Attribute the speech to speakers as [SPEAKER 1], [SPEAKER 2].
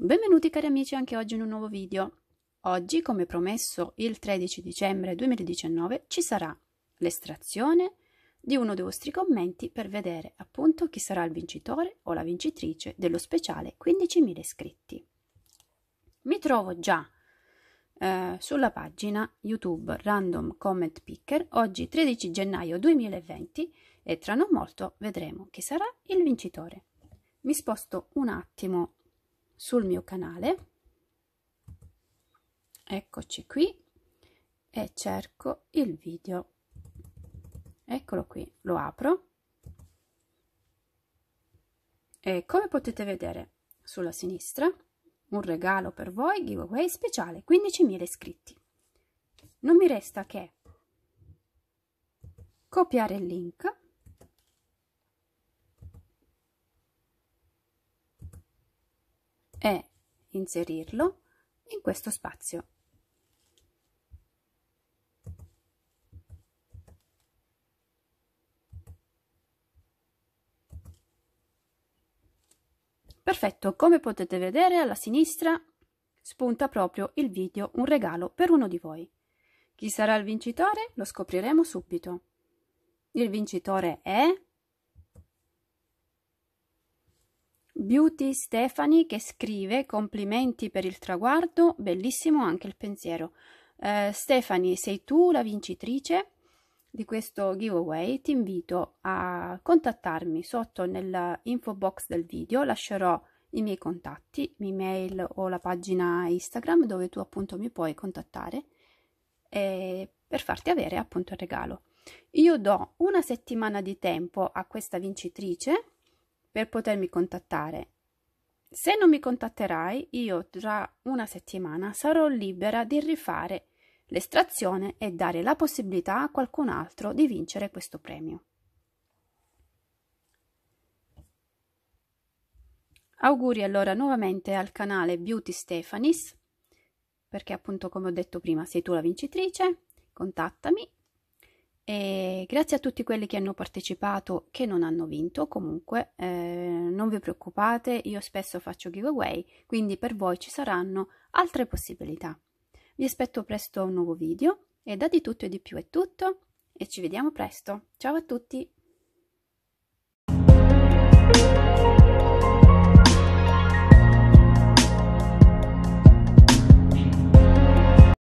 [SPEAKER 1] Benvenuti cari amici anche oggi in un nuovo video. Oggi, come promesso il 13 dicembre 2019, ci sarà l'estrazione di uno dei vostri commenti per vedere appunto chi sarà il vincitore o la vincitrice dello speciale 15.000 iscritti. Mi trovo già eh, sulla pagina YouTube Random Comment Picker, oggi 13 gennaio 2020 e tra non molto vedremo chi sarà il vincitore. Mi sposto un attimo sul mio canale eccoci qui e cerco il video eccolo qui lo apro e come potete vedere sulla sinistra un regalo per voi giveaway speciale 15.000 iscritti non mi resta che copiare il link e inserirlo in questo spazio. Perfetto, come potete vedere alla sinistra spunta proprio il video Un regalo per uno di voi. Chi sarà il vincitore? Lo scopriremo subito. Il vincitore è Beauty Stefani che scrive complimenti per il traguardo, bellissimo anche il pensiero. Eh, Stefani, sei tu la vincitrice di questo giveaway, ti invito a contattarmi sotto nell'info box del video, lascerò i miei contatti, email o la pagina Instagram dove tu appunto mi puoi contattare eh, per farti avere appunto il regalo. Io do una settimana di tempo a questa vincitrice per potermi contattare. Se non mi contatterai, io tra una settimana sarò libera di rifare l'estrazione e dare la possibilità a qualcun altro di vincere questo premio. Auguri allora nuovamente al canale Beauty Stefanis, perché appunto come ho detto prima sei tu la vincitrice, contattami e grazie a tutti quelli che hanno partecipato, che non hanno vinto, comunque eh, non vi preoccupate, io spesso faccio giveaway, quindi per voi ci saranno altre possibilità. Vi aspetto presto a un nuovo video e da di tutto e di più è tutto e ci vediamo presto. Ciao a tutti!